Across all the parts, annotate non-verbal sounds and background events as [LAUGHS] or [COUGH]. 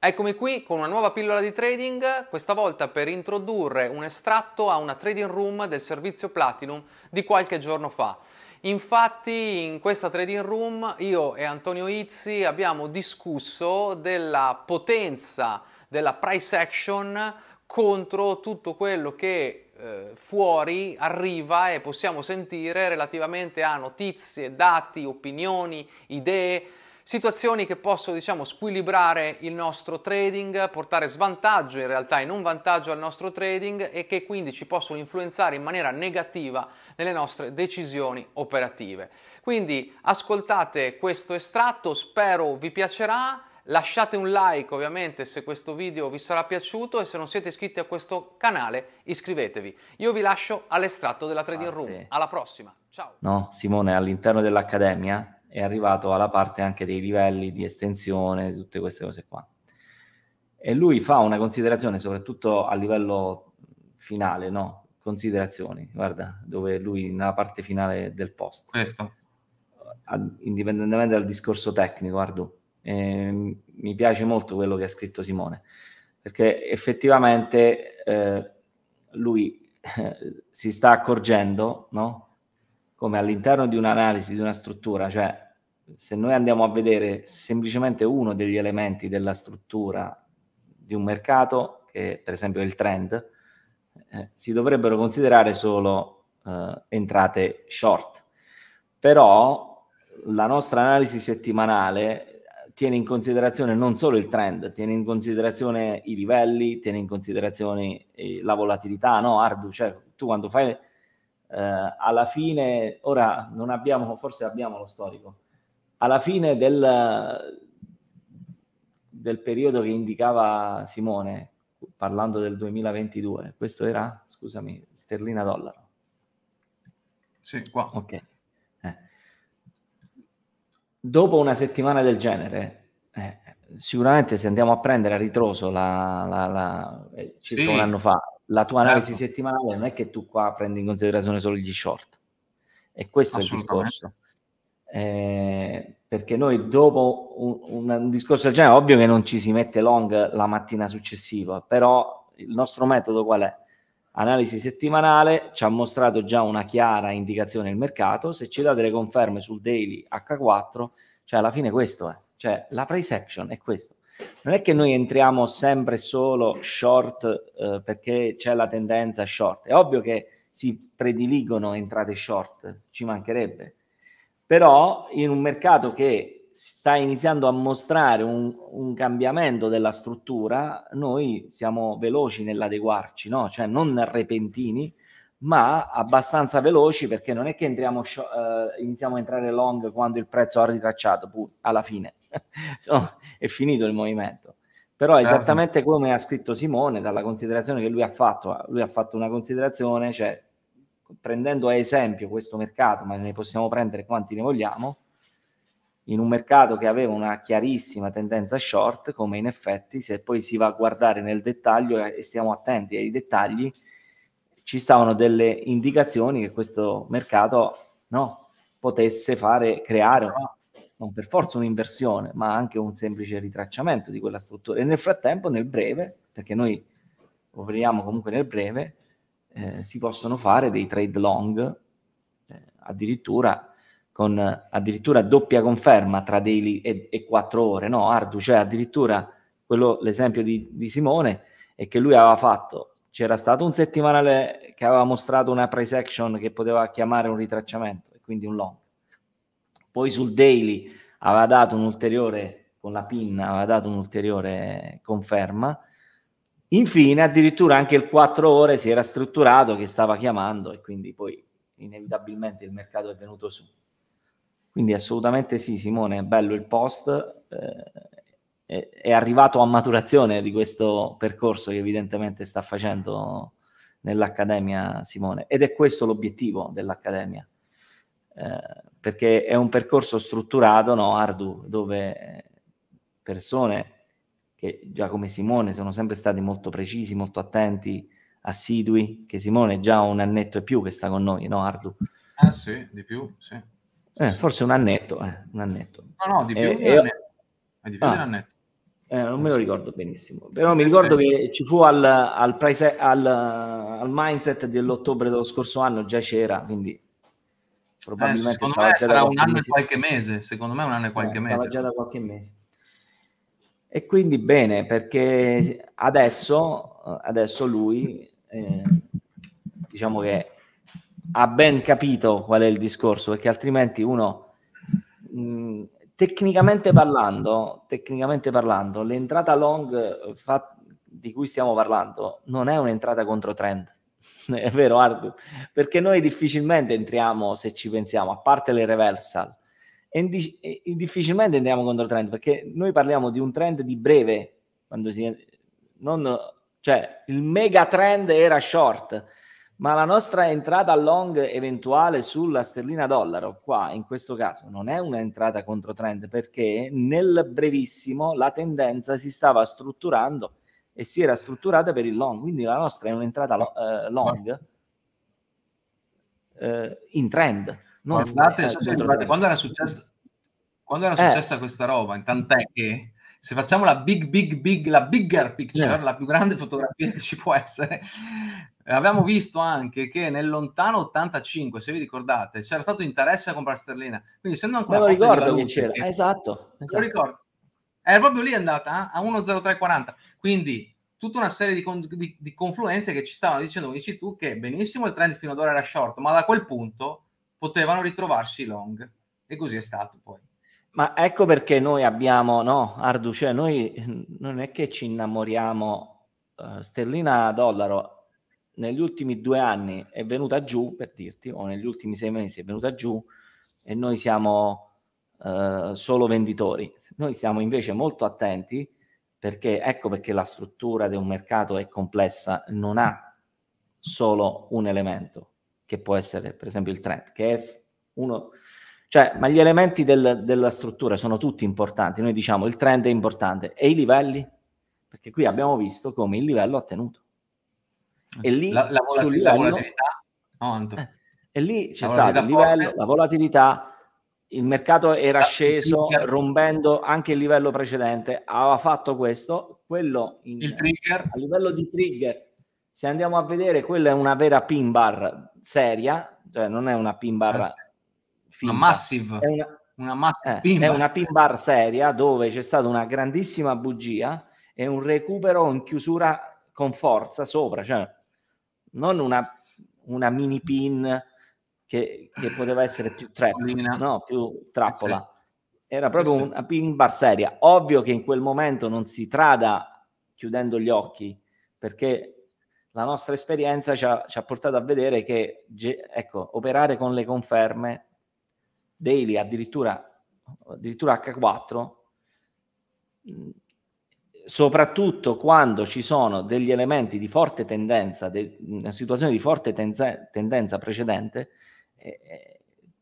Eccomi qui con una nuova pillola di trading, questa volta per introdurre un estratto a una trading room del servizio Platinum di qualche giorno fa. Infatti in questa trading room io e Antonio Izzi abbiamo discusso della potenza della price action contro tutto quello che eh, fuori arriva e possiamo sentire relativamente a notizie, dati, opinioni, idee, situazioni che possono diciamo squilibrare il nostro trading, portare svantaggio in realtà e non vantaggio al nostro trading e che quindi ci possono influenzare in maniera negativa nelle nostre decisioni operative. Quindi ascoltate questo estratto, spero vi piacerà. Lasciate un like ovviamente se questo video vi sarà piaciuto e se non siete iscritti a questo canale iscrivetevi. Io vi lascio all'estratto della Trading Room. Alla prossima. Ciao. No, Simone, all'interno dell'Accademia è arrivato alla parte anche dei livelli di estensione, di tutte queste cose qua. E lui fa una considerazione, soprattutto a livello finale, no? Considerazioni, guarda, dove lui nella parte finale del post. Questo. Indipendentemente dal discorso tecnico, guarda, eh, mi piace molto quello che ha scritto Simone, perché effettivamente eh, lui [LAUGHS] si sta accorgendo, no? Come all'interno di un'analisi, di una struttura, cioè se noi andiamo a vedere semplicemente uno degli elementi della struttura di un mercato, che per esempio è il trend, eh, si dovrebbero considerare solo eh, entrate short. Però la nostra analisi settimanale tiene in considerazione non solo il trend, tiene in considerazione i livelli, tiene in considerazione eh, la volatilità, no Ardu, cioè tu quando fai eh, alla fine, ora non abbiamo, forse abbiamo lo storico, alla fine del, del periodo che indicava Simone, parlando del 2022, questo era, scusami, sterlina dollaro. Sì, qua. Ok. Eh. Dopo una settimana del genere, eh, sicuramente se andiamo a prendere a ritroso la, la, la eh, circa sì. un anno fa, la tua certo. analisi certo. settimanale non è che tu qua prendi in considerazione solo gli short. E questo è il discorso eh, perché noi dopo un, un discorso del genere, ovvio che non ci si mette long la mattina successiva, però il nostro metodo qual è? Analisi settimanale ci ha mostrato già una chiara indicazione il mercato, se ci dà delle conferme sul daily H4, cioè alla fine questo è, cioè la price action è questo. Non è che noi entriamo sempre solo short eh, perché c'è la tendenza short, è ovvio che si prediligono entrate short, ci mancherebbe, però in un mercato che sta iniziando a mostrare un, un cambiamento della struttura, noi siamo veloci nell'adeguarci, no? cioè non repentini, ma abbastanza veloci perché non è che entriamo, uh, iniziamo a entrare long quando il prezzo ha ritracciato, pur, alla fine [LAUGHS] è finito il movimento. Però certo. esattamente come ha scritto Simone, dalla considerazione che lui ha fatto, lui ha fatto una considerazione, cioè prendendo a esempio questo mercato, ma ne possiamo prendere quanti ne vogliamo, in un mercato che aveva una chiarissima tendenza short, come in effetti se poi si va a guardare nel dettaglio e stiamo attenti ai dettagli, ci stavano delle indicazioni che questo mercato no, potesse fare, creare non per forza un'inversione, ma anche un semplice ritracciamento di quella struttura. E nel frattempo, nel breve, perché noi operiamo comunque nel breve, eh, si possono fare dei trade long, eh, addirittura con addirittura doppia conferma tra daily e, e 4 ore, no Ardu, cioè addirittura quello, l'esempio di, di Simone è che lui aveva fatto, c'era stato un settimanale che aveva mostrato una price action che poteva chiamare un ritracciamento e quindi un long, poi sul daily aveva dato un ulteriore, con la PIN aveva dato un'ulteriore conferma, Infine, addirittura anche il 4 ore si era strutturato che stava chiamando e quindi poi inevitabilmente il mercato è venuto su. Quindi assolutamente sì, Simone, è bello il post, eh, è arrivato a maturazione di questo percorso che evidentemente sta facendo nell'Accademia Simone ed è questo l'obiettivo dell'Accademia, eh, perché è un percorso strutturato, no, Ardu, dove persone che già come Simone sono sempre stati molto precisi, molto attenti, assidui, che Simone è già un annetto e più che sta con noi, no Ardu? Ah sì, di più, sì. Eh, forse un annetto, eh, un annetto. No, no, di eh, più, eh, di, ah. annetto. Eh, di più ah, di annetto. non me lo ricordo benissimo, però mi eh, ricordo che ci fu al, al, price, al, al mindset dell'ottobre dello scorso anno, già c'era, quindi probabilmente... Eh, secondo me sarà un anno e qualche mese, secondo me un anno e qualche mese. Stava già da qualche mese. E quindi bene, perché adesso, adesso lui, eh, diciamo che ha ben capito qual è il discorso, perché altrimenti uno, mh, tecnicamente, parlando, tecnicamente parlando, l'entrata long fa, di cui stiamo parlando non è un'entrata contro trend. [LAUGHS] è vero, Ardu, perché noi difficilmente entriamo se ci pensiamo, a parte le reversal, e, indic- e difficilmente andiamo contro trend perché noi parliamo di un trend di breve, quando si, non, cioè il mega trend era short, ma la nostra entrata long eventuale sulla sterlina dollaro, qua in questo caso non è un'entrata contro trend perché nel brevissimo la tendenza si stava strutturando e si era strutturata per il long, quindi la nostra è un'entrata lo, eh, long eh, in trend. Non Guardate, so ricordate, quando era successa, quando era eh. successa eh. questa roba, tant'è che se facciamo la big, big, big, la bigger picture, eh. la più grande fotografia che ci può essere, abbiamo visto anche che nel lontano 85, se vi ricordate, c'era stato interesse a comprare sterlina. Quindi essendo ancora... Me lo che c'era, eh, esatto. esatto. Lo ricordo. Era proprio lì andata, eh? a 1.0340. Quindi tutta una serie di, con... di, di confluenze che ci stavano dicendo, dici tu, che benissimo il trend fino ad ora era short, ma da quel punto potevano ritrovarsi long. E così è stato poi. Ma ecco perché noi abbiamo, no, Ardu, cioè noi non è che ci innamoriamo, uh, sterlina dollaro negli ultimi due anni è venuta giù, per dirti, o negli ultimi sei mesi è venuta giù e noi siamo uh, solo venditori. Noi siamo invece molto attenti perché ecco perché la struttura di un mercato è complessa, non ha solo un elemento, che può essere per esempio il trend, che è uno... Cioè, ma gli elementi del, della struttura sono tutti importanti. Noi diciamo il trend è importante. E i livelli? Perché qui abbiamo visto come il livello ha tenuto. E lì, la, la, volatil- livello, la volatilità, no, eh, e lì c'è stato il livello, forte. la volatilità, il mercato era ah, la, sceso rompendo anche il livello precedente, aveva fatto questo, quello in, a livello di trigger se andiamo a vedere, quella è una vera pin bar seria, cioè non è una pin bar eh una finta, massive, è una, una massive eh, pin bar. una pin bar seria dove c'è stata una grandissima bugia e un recupero in chiusura con forza sopra, cioè non una, una mini pin che, che, poteva essere più trappola, no, più trappola. Eh Era proprio eh una pin bar seria. Ovvio che in quel momento non si trada chiudendo gli occhi, perché la nostra esperienza ci ha, ci ha portato a vedere che ecco, operare con le conferme daily, addirittura, addirittura H4, soprattutto quando ci sono degli elementi di forte tendenza, de, una situazione di forte tenze, tendenza precedente, eh, eh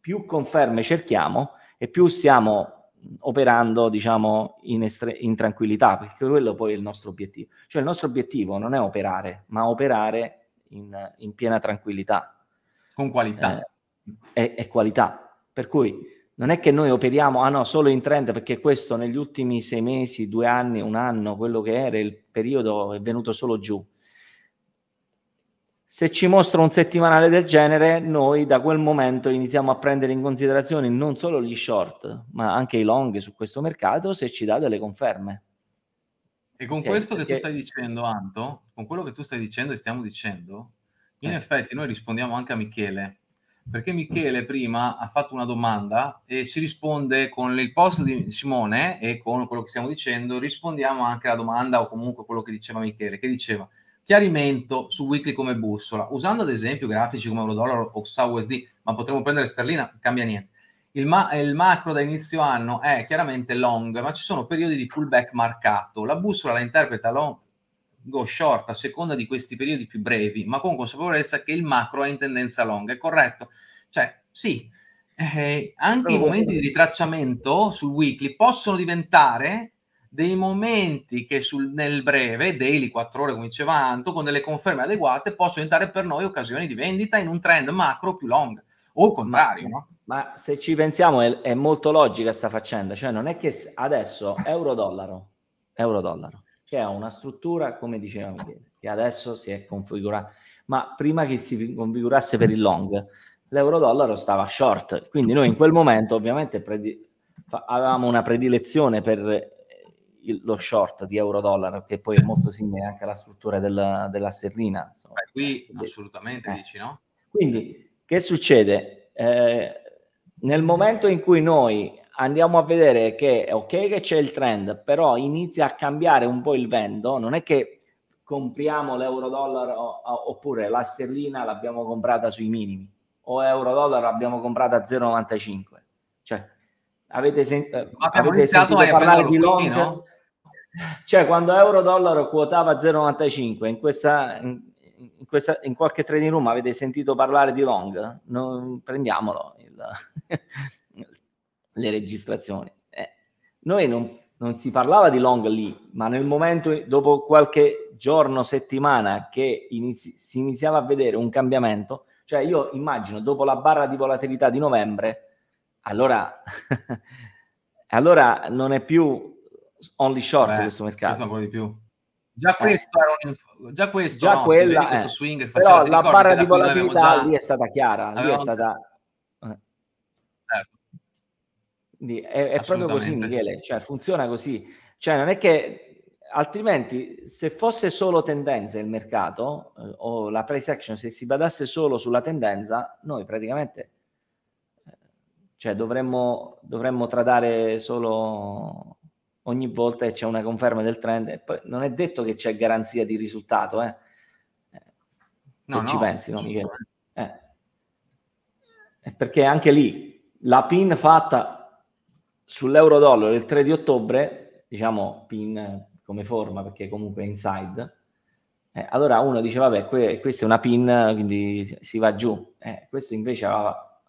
più conferme cerchiamo e più siamo operando diciamo, in, estre- in, tranquillità, perché quello poi è il nostro obiettivo. Cioè il nostro obiettivo non è operare, ma operare in, in piena tranquillità. Con qualità. Eh, e, qualità. Per cui non è che noi operiamo, ah no, solo in trend, perché questo negli ultimi sei mesi, due anni, un anno, quello che era, il periodo è venuto solo giù se ci mostra un settimanale del genere, noi da quel momento iniziamo a prendere in considerazione non solo gli short, ma anche i long su questo mercato se ci dà delle conferme. E con che, questo che, che tu stai dicendo, Anto, con quello che tu stai dicendo e stiamo dicendo, in eh. effetti noi rispondiamo anche a Michele, perché Michele prima ha fatto una domanda e si risponde con il post di Simone e con quello che stiamo dicendo, rispondiamo anche alla domanda o comunque quello che diceva Michele, che diceva Chiarimento su weekly come bussola. Usando ad esempio grafici come euro-dollaro o XAUSD, ma potremmo prendere sterlina, cambia niente. Il, ma- il, macro da inizio anno è chiaramente long, ma ci sono periodi di pullback marcato. La bussola la interpreta long o short a seconda di questi periodi più brevi, ma con consapevolezza che il macro è in tendenza long. È corretto? Cioè, sì, eh, anche Però i momenti di ritracciamento sul weekly possono diventare dei momenti che sul, nel breve, daily 4 ore come diceva Anto, con delle conferme adeguate possono diventare per noi occasioni di vendita in un trend macro più long o contrario. Ma, ma se ci pensiamo è, è molto logica sta faccenda, cioè non è che adesso euro-dollaro, euro-dollaro, che è una struttura come dicevamo che adesso si è configurata, ma prima che si configurasse per il long l'euro-dollaro stava short, quindi noi in quel momento ovviamente predi- fa- avevamo una predilezione per il, lo short di euro-dollaro, che poi è molto simile anche alla struttura della, della sterlina. Insomma. Beh, qui eh, assolutamente eh. dici no? Quindi, che succede? Eh, nel momento in cui noi andiamo a vedere che è ok che c'è il trend, però inizia a cambiare un po' il vento, non è che compriamo l'euro-dollaro oppure la sterlina l'abbiamo comprata sui minimi o euro-dollaro l'abbiamo comprata a 0,95. Cioè, avete, sen- eh, avete sentito parlare di Long? No? Cioè, quando euro-dollaro quotava 0,95, in, questa, in, questa, in qualche trading room avete sentito parlare di long? Non, prendiamolo, il, [LAUGHS] le registrazioni. Eh, noi non, non si parlava di long lì, ma nel momento, dopo qualche giorno, settimana, che inizi, si iniziava a vedere un cambiamento, cioè io immagino dopo la barra di volatilità di novembre, allora, [LAUGHS] allora non è più only short eh, questo mercato. Questo di più. Già eh. questo, eh. già questo, già no, quella, questo eh. swing però la barra di volatilità già... lì è stata chiara, lì è stata... Lì eh. certo. è, è proprio così Michele, cioè funziona così, cioè non è che altrimenti se fosse solo tendenza il mercato o la price action se si badasse solo sulla tendenza, noi praticamente cioè, dovremmo, dovremmo tradare solo ogni volta che c'è una conferma del trend, e poi non è detto che c'è garanzia di risultato, eh? se no, ci no, pensi, no, Michele? Eh. Perché anche lì la pin fatta sull'euro-dollaro il 3 di ottobre, diciamo pin come forma perché comunque è inside, eh, allora uno dice vabbè que- questa è una pin quindi si va giù, eh, questo invece aveva...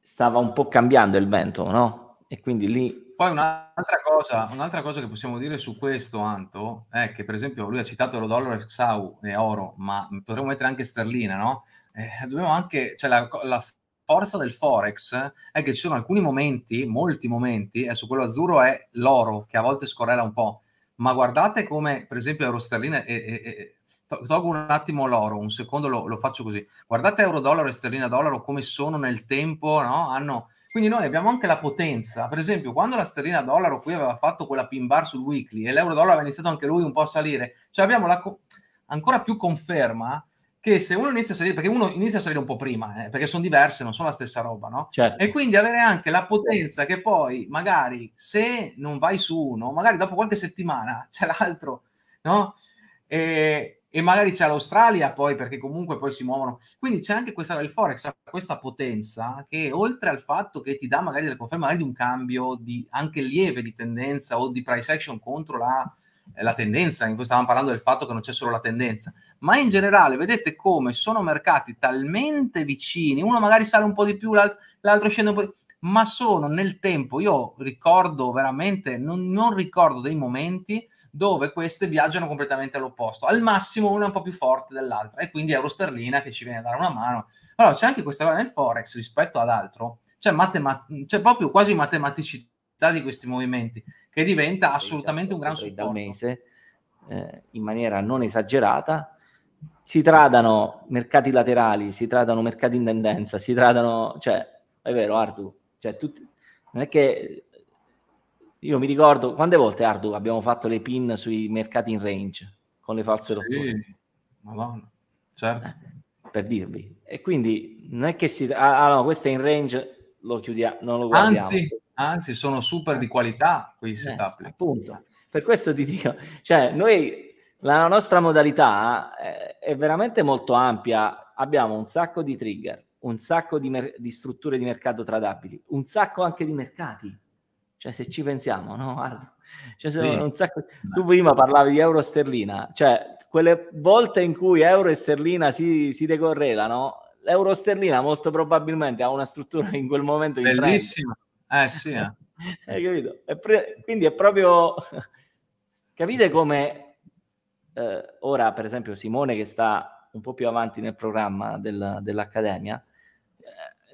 stava un po' cambiando il vento, no? E quindi lì... Poi un'altra cosa, un'altra cosa che possiamo dire su questo, Anto, è che per esempio lui ha citato euro dollaro, XAU e oro, ma potremmo mettere anche sterlina, no? Eh, dobbiamo anche... Cioè la, la forza del forex è che ci sono alcuni momenti, molti momenti, adesso eh, quello azzurro è l'oro, che a volte scorrela un po', ma guardate come per esempio euro sterlina e, e, e tolgo un attimo l'oro, un secondo lo, lo faccio così. Guardate euro dollaro e sterlina dollaro come sono nel tempo, no? Hanno quindi noi abbiamo anche la potenza, per esempio quando la sterlina dollaro qui aveva fatto quella pin bar sul weekly e l'euro dollaro aveva iniziato anche lui un po' a salire, cioè abbiamo la co- ancora più conferma che se uno inizia a salire, perché uno inizia a salire un po' prima, eh, perché sono diverse, non sono la stessa roba, no? Certo. E quindi avere anche la potenza che poi magari se non vai su uno, magari dopo qualche settimana c'è l'altro, no? E, e magari c'è l'Australia poi perché comunque poi si muovono. Quindi c'è anche questa, il Forex ha questa potenza che oltre al fatto che ti dà magari la conferma di un cambio di, anche lieve di tendenza o di price action contro la, eh, la tendenza, in cui stavamo parlando del fatto che non c'è solo la tendenza, ma in generale vedete come sono mercati talmente vicini, uno magari sale un po' di più, l'altro, l'altro scende un po' di più, ma sono nel tempo, io ricordo veramente, non, non ricordo dei momenti dove queste viaggiano completamente all'opposto. Al massimo una è un po' più forte dell'altra e quindi euro sterlina che ci viene a dare una mano. Allora c'è anche questa cosa nel forex rispetto ad altro, c'è, matema- c'è proprio quasi matematicità di questi movimenti che diventa assolutamente esatto, un gran supporto. Da un mese eh, in maniera non esagerata si tradano mercati laterali, si tradano mercati in tendenza, si tradano, cioè è vero Artu, cioè tutti non è che io mi ricordo quante volte Ardu abbiamo fatto le pin sui mercati in range con le false sì, rotture. Madonna, certo. Eh, per dirvi. E quindi non è che si... Ah, ah no, questa è in range, lo chiudiamo, non lo guardiamo. Anzi, anzi sono super di qualità quei eh, setup. Eh, appunto. Per questo ti dico, cioè noi la nostra modalità eh, è veramente molto ampia. Abbiamo un sacco di trigger, un sacco di, mer- di strutture di mercato tradabili, un sacco anche di mercati cioè, se ci pensiamo, no? Guarda, cioè, sì. sacco... tu prima parlavi di euro sterlina, cioè quelle volte in cui euro e sterlina si, si decorrelano, l'euro sterlina molto probabilmente ha una struttura in quel momento bellissima. Eh sì. Eh. [LAUGHS] Hai capito? È pre... quindi è proprio [LAUGHS] capite come eh, ora per esempio Simone che sta un po' più avanti nel programma del, dell'accademia, eh,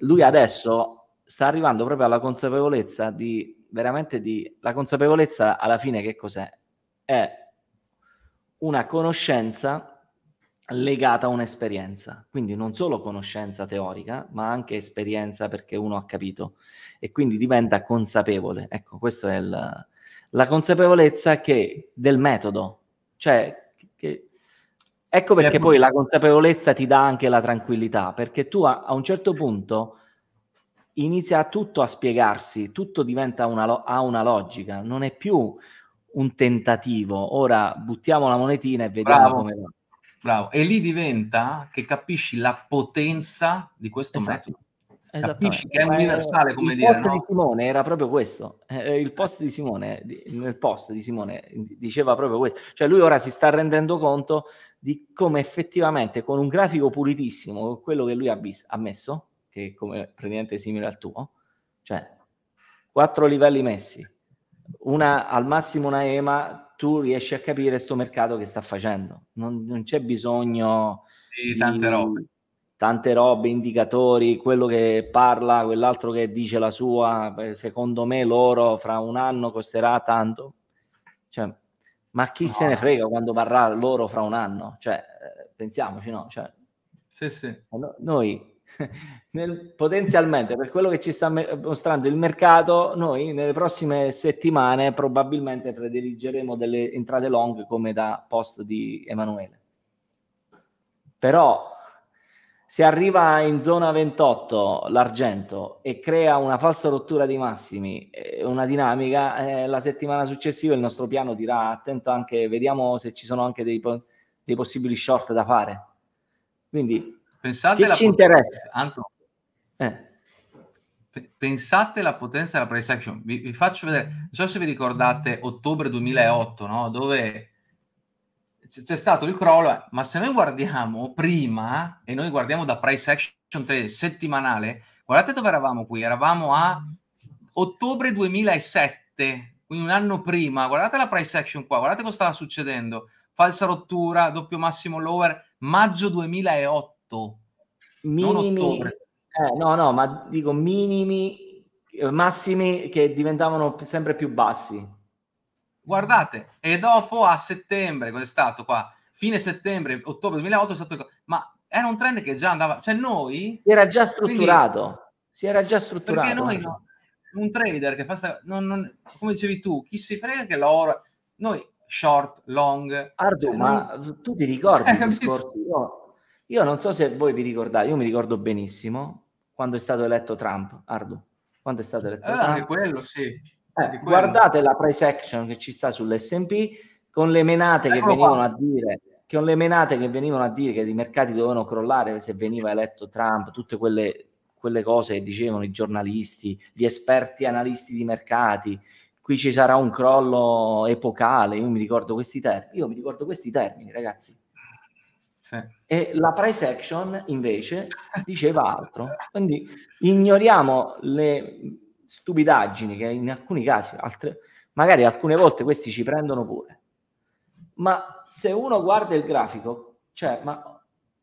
lui adesso sta arrivando proprio alla consapevolezza di veramente di... La consapevolezza alla fine che cos'è? È una conoscenza legata a un'esperienza, quindi non solo conoscenza teorica, ma anche esperienza perché uno ha capito e quindi diventa consapevole. Ecco, questa è il, la consapevolezza che, del metodo, cioè che, ecco perché poi la consapevolezza ti dà anche la tranquillità, perché tu a, a un certo punto inizia tutto a spiegarsi, tutto diventa una ha una logica, non è più un tentativo. Ora buttiamo la monetina e vediamo bravo, come va. Bravo. E lì diventa che capisci la potenza di questo esatto. metodo. Esatto. Capisci che è eh, universale, come il dire. Il post no? di Simone era proprio questo. Eh, eh, il post di Simone, nel post di Simone diceva proprio questo. Cioè lui ora si sta rendendo conto di come effettivamente con un grafico pulitissimo, quello che lui ha, bis- ha messo, che è come, praticamente simile al tuo, cioè quattro livelli messi, una, al massimo una EMA, tu riesci a capire questo mercato che sta facendo. Non, non c'è bisogno sì, di tante robe. tante robe, indicatori, quello che parla, quell'altro che dice la sua, eh, secondo me l'oro fra un anno costerà tanto. Cioè, ma chi no. se ne frega quando parlerà l'oro fra un anno? Cioè, eh, pensiamoci, no? Cioè, sì, sì. Noi [LAUGHS] nel, potenzialmente per quello che ci sta mostrando il mercato, noi nelle prossime settimane probabilmente prediligeremo delle entrate long come da post di Emanuele. Però se arriva in zona 28 l'argento e crea una falsa rottura di massimi, eh, una dinamica, eh, la settimana successiva il nostro piano dirà attento anche, vediamo se ci sono anche dei, dei possibili short da fare. Quindi Pensate Chi la ci interessa? Anto, eh. Pensate alla potenza della price action. Vi, vi, faccio vedere, non so se vi ricordate ottobre 2008, no? dove c'è stato il crollo, eh. ma se noi guardiamo prima, e noi guardiamo da price action 3 settimanale, guardate dove eravamo qui, eravamo a ottobre 2007, quindi un anno prima, guardate la price action qua, guardate cosa stava succedendo, falsa rottura, doppio massimo lower, maggio 2008 minimi, eh, no, no, ma dico minimi, massimi che diventavano sempre più bassi. Guardate, e dopo a settembre, cos'è stato qua? Fine settembre, ottobre 2008 è stato... Ma era un trend che già andava... Cioè noi... Si era già strutturato. Quindi, si era già strutturato. Perché noi, no, un trader che fa... Sta, non, non, come dicevi tu, chi si frega che l'oro... Noi short, long... Ardu, cioè, ma non... tu ti ricordi eh, i discorsi? No? Io non so se voi vi ricordate, io mi ricordo benissimo quando è stato eletto Trump, Ardu, quando è stato eletto ah, Trump. quello, sì. Eh, guardate la price action che ci sta sull'S&P con le menate che venivano a dire con le menate che venivano a dire che i mercati dovevano crollare se veniva eletto Trump, tutte quelle, quelle cose che dicevano i giornalisti, gli esperti analisti di mercati, qui ci sarà un crollo epocale, io mi ricordo questi termini, io mi ricordo questi termini, ragazzi. E la price action invece diceva altro. Quindi ignoriamo le stupidaggini che in alcuni casi, altre, magari alcune volte questi ci prendono pure. Ma se uno guarda il grafico, cioè, ma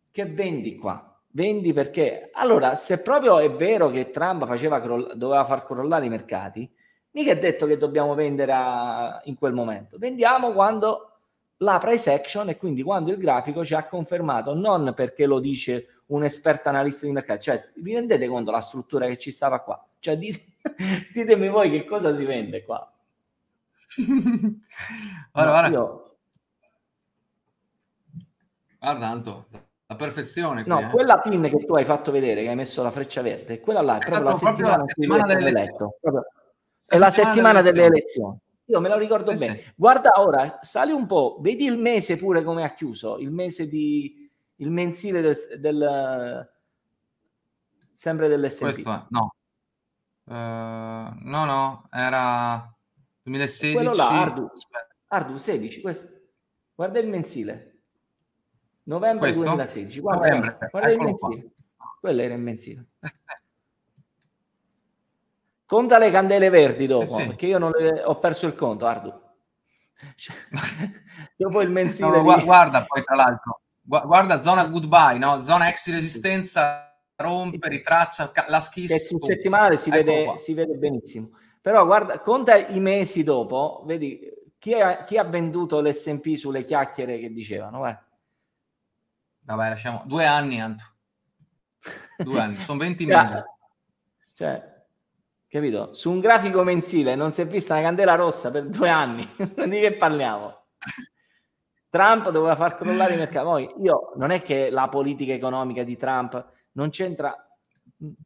che vendi qua? Vendi perché? Allora, se proprio è vero che Trump faceva croll- doveva far crollare i mercati, mica è detto che dobbiamo vendere a, in quel momento. Vendiamo quando la price action e quindi quando il grafico ci ha confermato, non perché lo dice un esperto analista di mercato, cioè vi rendete conto la struttura che ci stava qua? Cioè dite, [LAUGHS] ditemi voi che cosa si vende qua. [LAUGHS] guarda, no, guarda. Io... guarda Anto, la perfezione. Qui, no, eh. quella pin che tu hai fatto vedere, che hai messo la freccia verde, quella là è, è proprio, la settimana, proprio la settimana delle elezioni. È la settimana delle elezioni. Io me lo ricordo eh bene. Sì. Guarda ora, sali un po', vedi il mese pure come ha chiuso, il mese di... il mensile del... del sempre dell'SP. Questo, no. Uh, no, no, era 2016. Quello là, Ardu. Ardu 16, questo. Guarda il mensile. Novembre questo? 2016. Guarda, Novembre. guarda, il mensile. Qua. Quello era il mensile. Eh, eh. Conta le candele verdi dopo, sì, perché io non le, ho perso il conto, Ardu. [LAUGHS] Cioè, [LAUGHS] dopo il mensile... No, di... Guarda poi tra l'altro, guarda zona goodbye, no? zona ex resistenza, rompe, ritraccia, la schissa. Sul settimanale si ecco vede, si vede benissimo. Però guarda, conta i mesi dopo, vedi chi, è, chi ha venduto l'SP sulle chiacchiere che dicevano. Guarda. Eh? Vabbè, lasciamo due anni, Antu. Due anni, sono 20 [LAUGHS] mesi. Cioè, Capito? Su un grafico mensile non si è vista una candela rossa per due anni. [LAUGHS] di che parliamo? Trump doveva far crollare i mercati. Poi io non è che la politica economica di Trump non c'entra.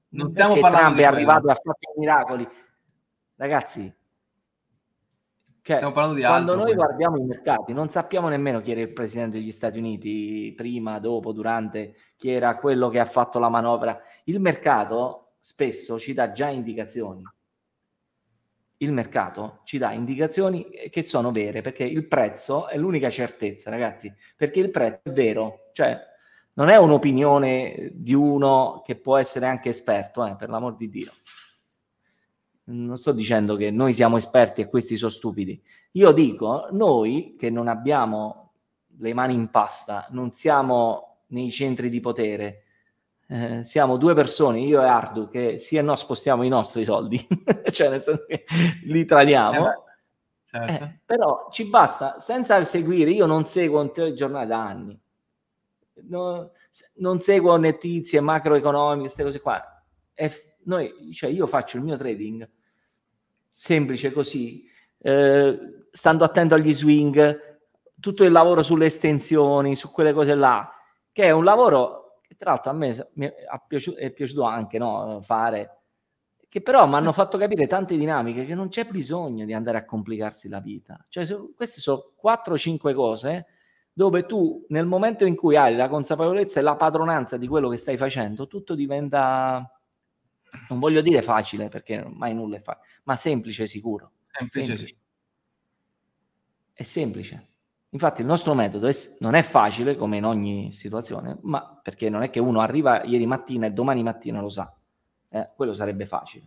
Non, stiamo parlando Trump è arrivato a fare miracoli. Ragazzi, cioè, quando altro, noi poi. guardiamo i mercati, non sappiamo nemmeno chi era il presidente degli Stati Uniti prima, dopo, durante, chi era quello che ha fatto la manovra. Il mercato spesso ci dà già indicazioni. Il mercato ci dà indicazioni che sono vere, perché il prezzo è l'unica certezza, ragazzi, perché il prezzo è vero, cioè non è un'opinione di uno che può essere anche esperto, eh, per l'amor di Dio. Non sto dicendo che noi siamo esperti e questi sono stupidi. Io dico, noi che non abbiamo le mani in pasta, non siamo nei centri di potere, eh, siamo due persone, io e Ardu, che sì e no spostiamo i nostri soldi, [LAUGHS] cioè nel senso che li tradiamo. Eh certo. eh, però ci basta, senza seguire, io non seguo un telegiornale da anni, no, non seguo notizie macroeconomiche, queste cose qua. F- noi, cioè io faccio il mio trading semplice così, eh, stando attento agli swing, tutto il lavoro sulle estensioni, su quelle cose là, che è un lavoro che tra l'altro a me piaciuto, è piaciuto anche no, fare, che però mi hanno fatto capire tante dinamiche che non c'è bisogno di andare a complicarsi la vita. Cioè, queste sono 4-5 cose dove tu nel momento in cui hai la consapevolezza e la padronanza di quello che stai facendo, tutto diventa, non voglio dire facile perché mai nulla è facile, ma semplice sicuro. Semplice. Semplice. È semplice. Infatti il nostro metodo è, non è facile, come in ogni situazione, ma perché non è che uno arriva ieri mattina e domani mattina lo sa. Eh, quello sarebbe facile.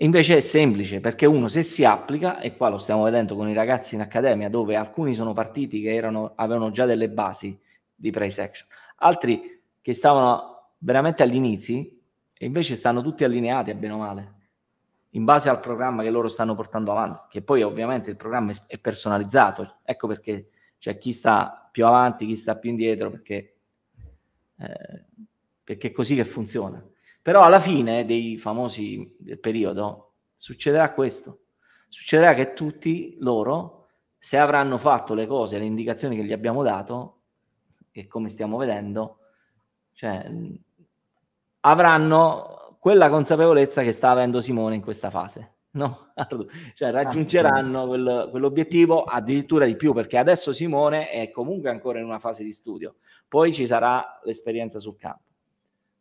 Invece è semplice perché uno se si applica, e qua lo stiamo vedendo con i ragazzi in accademia, dove alcuni sono partiti che erano, avevano già delle basi di price action, altri che stavano veramente all'inizio e invece stanno tutti allineati a bene o male in base al programma che loro stanno portando avanti, che poi ovviamente il programma è personalizzato, ecco perché c'è cioè, chi sta più avanti, chi sta più indietro, perché, eh, perché è così che funziona. Però alla fine dei famosi del periodo succederà questo, succederà che tutti loro, se avranno fatto le cose, le indicazioni che gli abbiamo dato, e come stiamo vedendo, cioè, avranno quella consapevolezza che sta avendo Simone in questa fase. No, [LAUGHS] cioè ah, raggiungeranno quel, quell'obiettivo addirittura di più perché adesso Simone è comunque ancora in una fase di studio, poi ci sarà l'esperienza sul campo.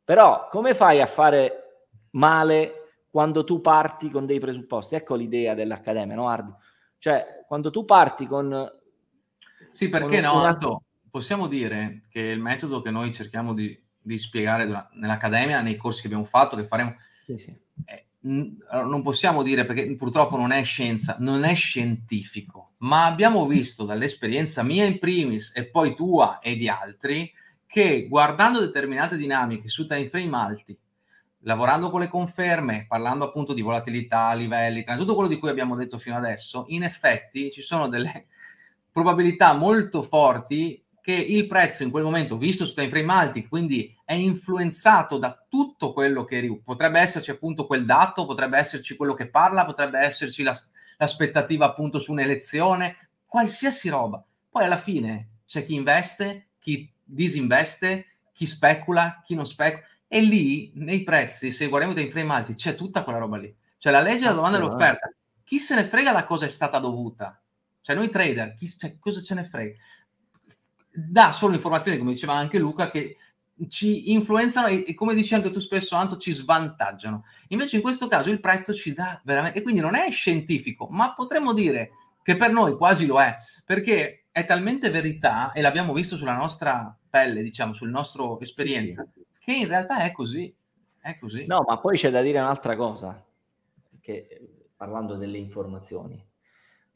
Però come fai a fare male quando tu parti con dei presupposti? Ecco l'idea dell'Accademia, no Ardi? Cioè quando tu parti con... Sì, perché con no, Ardo, possiamo dire che il metodo che noi cerchiamo di di spiegare nell'accademia, nei corsi che abbiamo fatto, che faremo. Sì, sì. Eh, non possiamo dire perché purtroppo non è scienza, non è scientifico, ma abbiamo visto dall'esperienza mia in primis e poi tua e di altri che guardando determinate dinamiche su time frame alti, lavorando con le conferme, parlando appunto di volatilità, livelli, tra tutto quello di cui abbiamo detto fino adesso, in effetti ci sono delle probabilità molto forti che il prezzo in quel momento, visto su time frame alti, quindi è influenzato da tutto quello che potrebbe esserci appunto quel dato, potrebbe esserci quello che parla, potrebbe esserci la, l'aspettativa appunto su un'elezione, qualsiasi roba. Poi alla fine c'è chi investe, chi disinveste, chi specula, chi non specula. E lì nei prezzi, se guardiamo i frame alti, c'è tutta quella roba lì. Cioè la legge, la domanda e l'offerta. Chi se ne frega la cosa è stata dovuta? Cioè noi trader, chi, cioè, cosa ce ne frega? dà solo informazioni, come diceva anche Luca, che ci influenzano e, e, come dici anche tu spesso Anto ci svantaggiano invece in questo caso il prezzo ci dà veramente e quindi non è scientifico ma potremmo dire che per noi quasi lo è perché è talmente verità e l'abbiamo visto sulla nostra pelle diciamo sul nostro esperienza sì, sì. che in realtà è così è così no ma poi c'è da dire un'altra cosa che, parlando delle informazioni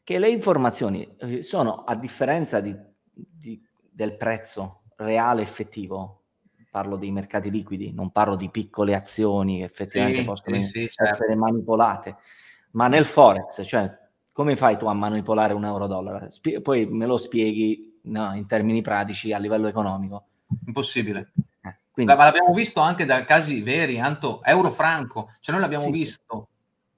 che le informazioni eh, sono a differenza di, di del prezzo reale effettivo, parlo dei mercati liquidi, non parlo di piccole azioni che effettivamente sì, possono sì, certo. essere certo. manipolate, ma nel forex, cioè come fai tu a manipolare un euro dollaro? Sp- poi me lo spieghi no, in termini pratici a livello economico. Impossibile. Eh, quindi... Ma l'abbiamo visto anche da casi veri, Anto, euro franco, cioè noi l'abbiamo sì. visto,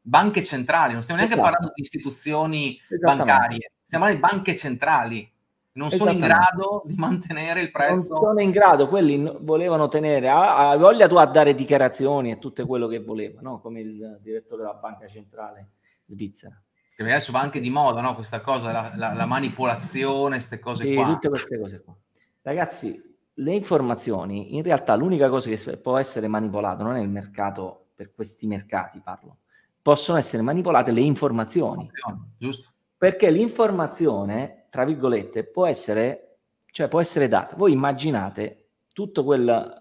banche centrali, non stiamo neanche esatto. parlando di istituzioni bancarie, stiamo parlando di banche centrali non sono in grado di mantenere il prezzo. Non sono in grado, quelli volevano tenere, ha, voglia tu a dare dichiarazioni e tutto quello che voleva, no? come il direttore della Banca Centrale svizzera. Che adesso va anche di moda no? questa cosa, la, la, la manipolazione, queste cose sì, qua. tutte queste cose qua. Ragazzi, le informazioni, in realtà l'unica cosa che può essere manipolata non è il mercato, per questi mercati parlo, possono essere manipolate le informazioni. Giusto. Perché l'informazione tra virgolette, può essere, cioè può essere data. Voi immaginate tutto quel...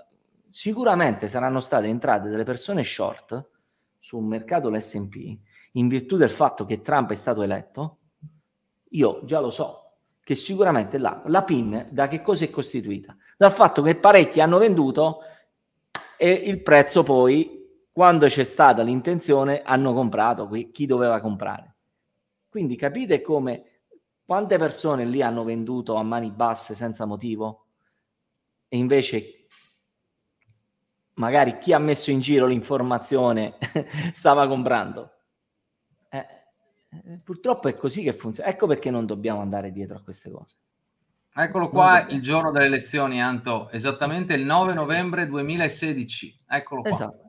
Sicuramente saranno state entrate delle persone short sul mercato l'S&P in virtù del fatto che Trump è stato eletto, io già lo so che sicuramente la, la PIN da che cosa è costituita? Dal fatto che parecchi hanno venduto e il prezzo poi, quando c'è stata l'intenzione, hanno comprato chi doveva comprare. Quindi capite come quante persone lì hanno venduto a mani basse senza motivo? E invece magari chi ha messo in giro l'informazione [LAUGHS] stava comprando. Eh, eh, purtroppo è così che funziona. Ecco perché non dobbiamo andare dietro a queste cose. Eccolo qua il giorno delle elezioni, Anto, esattamente il 9 novembre 2016. Eccolo qua. Esatto.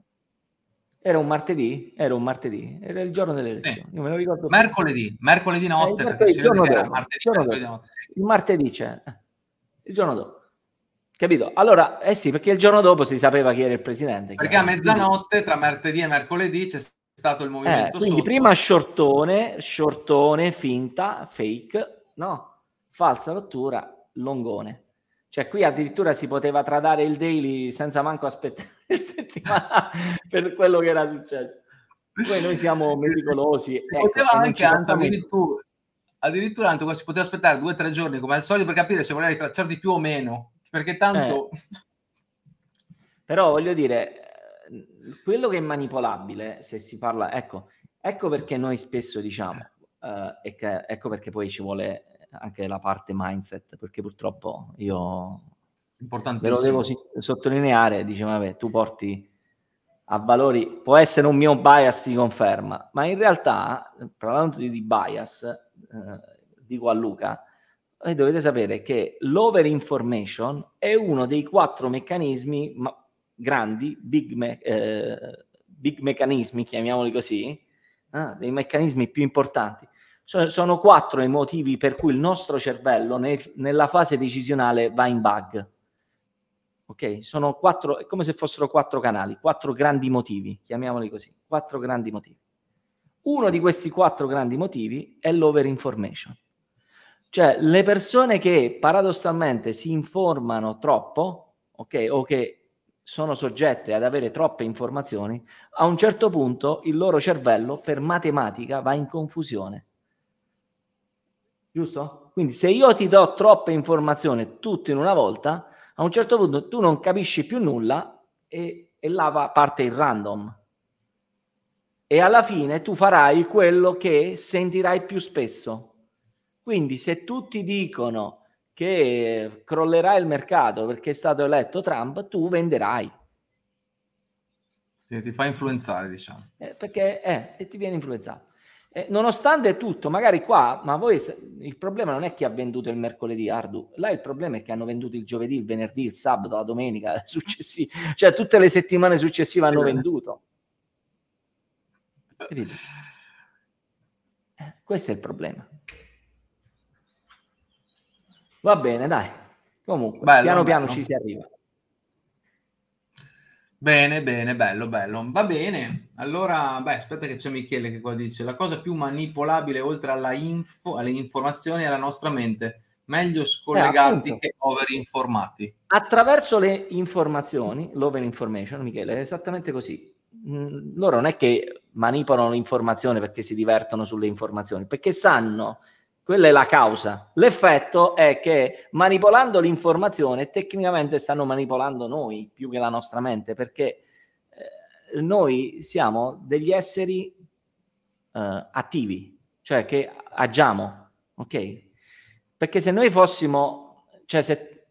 Era un martedì? Era un martedì, era il giorno delle elezioni. Sì. me ricordo mercoledì, mercoledì notte, eh, perché il giorno dopo, martedì, il giorno dopo. Notte, Il martedì c'è, il giorno dopo. Capito? Allora, eh sì, perché il giorno dopo si sapeva chi era il presidente. Perché a mezzanotte, tra martedì e mercoledì, c'è stato il eh, movimento eh, Quindi sotto. prima shortone, shortone, finta, fake, no? Falsa rottura, longone. Cioè, qui addirittura si poteva tradare il daily senza manco aspettare [LAUGHS] il settimana per quello che era successo. Poi noi siamo [LAUGHS] meticolosi. Ecco, poteva anche, anche addirittura, addirittura Anto, si poteva aspettare due o tre giorni come al solito per capire se voleva ritracciare di più o meno, perché tanto... Eh. Però voglio dire, quello che è manipolabile, se si parla... Ecco, ecco perché noi spesso diciamo, eh, ecco perché poi ci vuole anche la parte mindset, perché purtroppo io ve lo devo si- sottolineare, dice vabbè, tu porti a valori, può essere un mio bias si conferma, ma in realtà, parlando di bias, eh, dico a Luca, voi dovete sapere che l'over information è uno dei quattro meccanismi ma- grandi, big, me- eh, big meccanismi, chiamiamoli così, eh, dei meccanismi più importanti sono quattro i motivi per cui il nostro cervello ne, nella fase decisionale va in bug. Ok? Sono quattro, è come se fossero quattro canali, quattro grandi motivi, chiamiamoli così, quattro grandi motivi. Uno di questi quattro grandi motivi è l'over information. Cioè, le persone che paradossalmente si informano troppo, ok, o che sono soggette ad avere troppe informazioni, a un certo punto il loro cervello per matematica va in confusione giusto? Quindi se io ti do troppe informazioni tutte in una volta, a un certo punto tu non capisci più nulla e, e là va, parte il random. E alla fine tu farai quello che sentirai più spesso. Quindi se tutti dicono che crollerà il mercato perché è stato eletto Trump, tu venderai. Cioè, ti fa influenzare, diciamo. Eh, perché eh, ti viene influenzato. Eh, nonostante tutto, magari qua, ma voi il problema non è chi ha venduto il mercoledì, Ardu, là il problema è che hanno venduto il giovedì, il venerdì, il sabato, la domenica, [LAUGHS] successiva, cioè tutte le settimane successive hanno eh. venduto. Capito? Eh, questo è il problema. Va bene, dai. Comunque, Bello, piano piano no? ci si arriva. Bene, bene, bello, bello. Va bene. Allora, beh, aspetta che c'è Michele che qua dice la cosa più manipolabile oltre alla info, alle informazioni è la nostra mente. Meglio scollegati eh, che overinformati. Attraverso le informazioni, l'overinformation, Michele, è esattamente così. Mm, loro non è che manipolano l'informazione perché si divertono sulle informazioni, perché sanno quella è la causa. L'effetto è che manipolando l'informazione tecnicamente stanno manipolando noi più che la nostra mente, perché eh, noi siamo degli esseri eh, attivi, cioè che agiamo, ok? Perché se noi fossimo, cioè se,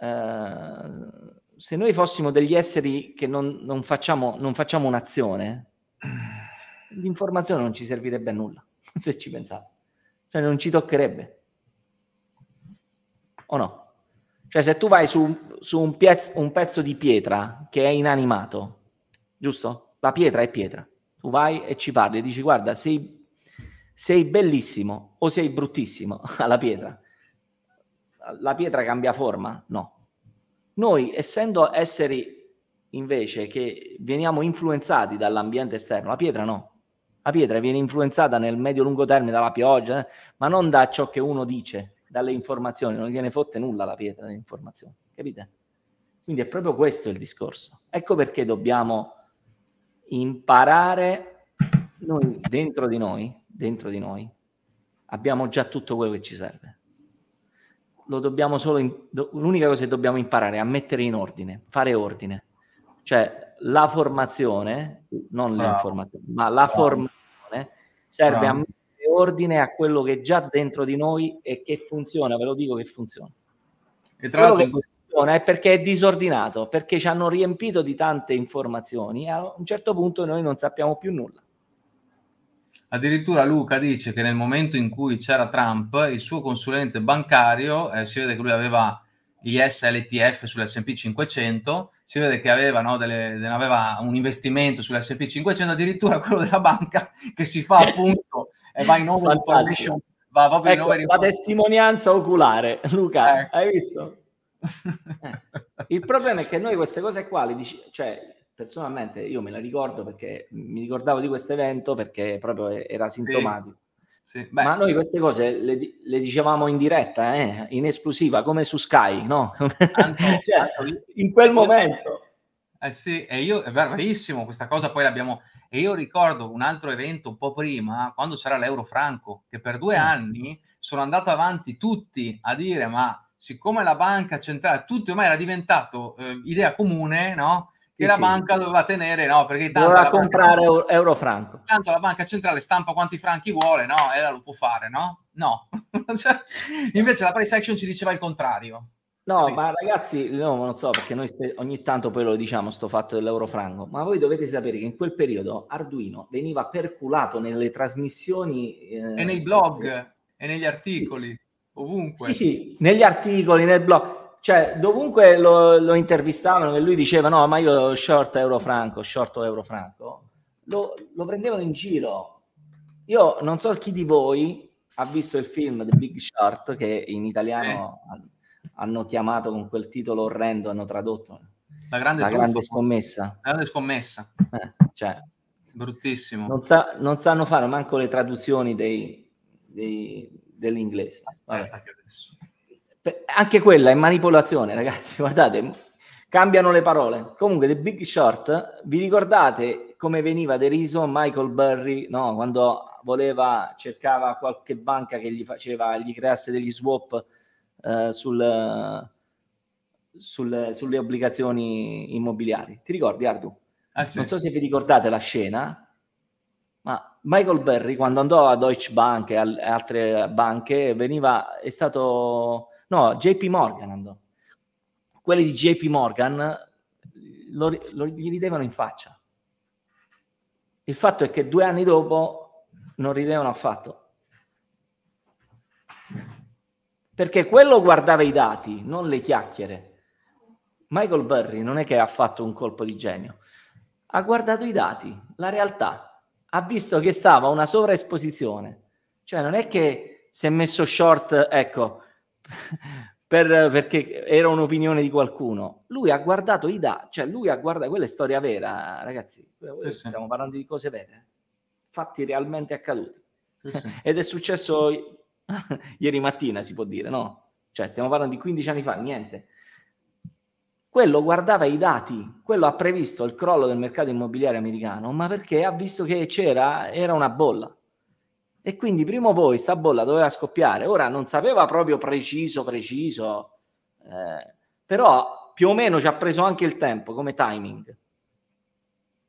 eh, se noi fossimo degli esseri che non, non, facciamo, non facciamo un'azione, l'informazione non ci servirebbe a nulla, [LAUGHS] se ci pensate. Cioè non ci toccherebbe. O no? Cioè se tu vai su, su un, piez, un pezzo di pietra che è inanimato, giusto? La pietra è pietra. Tu vai e ci parli e dici guarda, sei, sei bellissimo o sei bruttissimo [LAUGHS] alla pietra. La pietra cambia forma? No. Noi, essendo esseri invece che veniamo influenzati dall'ambiente esterno, la pietra no la pietra viene influenzata nel medio-lungo termine dalla pioggia, eh? ma non da ciò che uno dice, dalle informazioni. Non gliene fotte nulla la pietra delle informazioni, capite? Quindi è proprio questo il discorso. Ecco perché dobbiamo imparare noi, dentro di noi, dentro di noi, abbiamo già tutto quello che ci serve. Lo dobbiamo solo in, do, l'unica cosa che dobbiamo imparare è a mettere in ordine, fare ordine. Cioè, la formazione, non ah. l'informazione, ma la ah. formazione serve ah. a mettere ordine a quello che è già dentro di noi e che funziona, ve lo dico che funziona. E tra l'altro è perché è disordinato, perché ci hanno riempito di tante informazioni e a un certo punto noi non sappiamo più nulla. Addirittura Luca dice che nel momento in cui c'era Trump, il suo consulente bancario, eh, si vede che lui aveva gli SLTF sull'SP 500, si vede che aveva, no, delle, aveva un investimento sull'SP500, addirittura quello della banca [LAUGHS] che si fa appunto e va in overvaluation. Va proprio ecco, in over testimonianza oculare, Luca, eh. hai visto? [LAUGHS] Il problema è che noi queste cose qua le dici, cioè personalmente io me la ricordo perché mi ricordavo di questo evento perché proprio era sintomatico. Sì. Sì, Ma noi queste cose le, le dicevamo in diretta, eh? in esclusiva, come su Sky, no? Anto, [LAUGHS] cioè, Anto, in quel io, momento. Eh sì, e io, è verissimo, questa cosa poi l'abbiamo... E io ricordo un altro evento un po' prima, quando c'era l'euro franco, che per due mm. anni sono andato avanti tutti a dire, ma siccome la banca centrale, tutti ormai era diventato eh, idea comune, no? che la banca doveva tenere, no? Perché tanto doveva comprare banca, euro franco. Tanto la banca centrale stampa quanti franchi vuole, no? E lo può fare, no? No. [LAUGHS] Cioè, invece la price action ci diceva il contrario. No, Capito? ma ragazzi, no, non so perché noi ogni tanto poi lo diciamo sto fatto dell'euro franco, ma voi dovete sapere che in quel periodo Arduino veniva perculato nelle trasmissioni eh, e nei blog queste... e negli articoli, sì. ovunque. Sì, sì, negli articoli, nel blog cioè, dovunque lo, lo, intervistavano e lui diceva no, ma io short euro franco, short euro franco, lo, lo prendevano in giro. Io non so chi di voi ha visto il film The Big Short che in italiano eh. hanno chiamato con quel titolo orrendo, hanno tradotto la grande, la grande scommessa. La grande scommessa. Eh, cioè, Bruttissimo. Non, sa, non, sanno fare manco le traduzioni dei, dei, dell'inglese. Vabbè. Aspetta che adesso cioè, anche quella è manipolazione, ragazzi, [LAUGHS] guardate, cambiano le parole. Comunque, The Big Short, vi ricordate come veniva deriso Michael Burry, no? Quando voleva, cercava qualche banca che gli faceva, gli creasse degli swap eh, sul, sul, sulle obbligazioni immobiliari. Ti ricordi, Ardu? Ah, sì. Non so se vi ricordate la scena, ma Michael Burry quando andò a Deutsche Bank e al- altre banche veniva, è stato No, JP Morgan andò. Quelli di JP Morgan lo, lo, gli ridevano in faccia. Il fatto è che due anni dopo non ridevano affatto. Perché quello guardava i dati, non le chiacchiere. Michael Burry non è che ha fatto un colpo di genio, ha guardato i dati, la realtà, ha visto che stava una sovraesposizione, cioè non è che si è messo short, ecco, per, perché era un'opinione di qualcuno. Lui ha guardato i dati, cioè lui ha guardato, quella è storia vera, ragazzi, eh, eh, sì, stiamo sì. parlando di cose vere, eh. fatti realmente accaduti. Sì, [LAUGHS] Ed è successo i- [LAUGHS] ieri mattina, si può dire, no? Cioè stiamo parlando di 15 anni fa, niente. Quello guardava i dati, quello ha previsto il crollo del mercato immobiliare americano, ma perché ha visto che c'era, era una bolla e quindi prima o poi sta bolla doveva scoppiare. Ora non sapeva proprio preciso, preciso, eh, però più o meno ci ha preso anche il tempo come timing.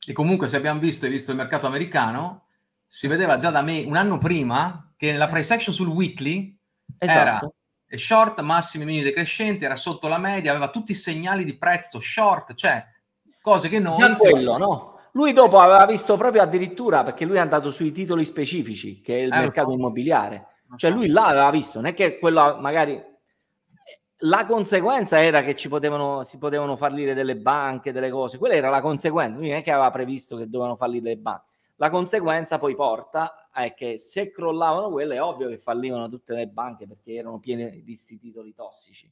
E comunque se abbiamo visto e visto il mercato americano, si vedeva già da me un anno prima che la price action sul weekly esatto. era short, massimi minimi decrescenti, era sotto la media, aveva tutti i segnali di prezzo short, cioè cose che noi... Già quello, no? Lui dopo aveva visto proprio addirittura, perché lui è andato sui titoli specifici, che è il eh, mercato no. immobiliare. Cioè lui là aveva visto, non è che quella magari... La conseguenza era che ci potevano, si potevano fallire delle banche, delle cose. Quella era la conseguenza. Lui non è che aveva previsto che dovevano fallire le banche. La conseguenza poi porta è che se crollavano quelle, è ovvio che fallivano tutte le banche perché erano piene di questi titoli tossici.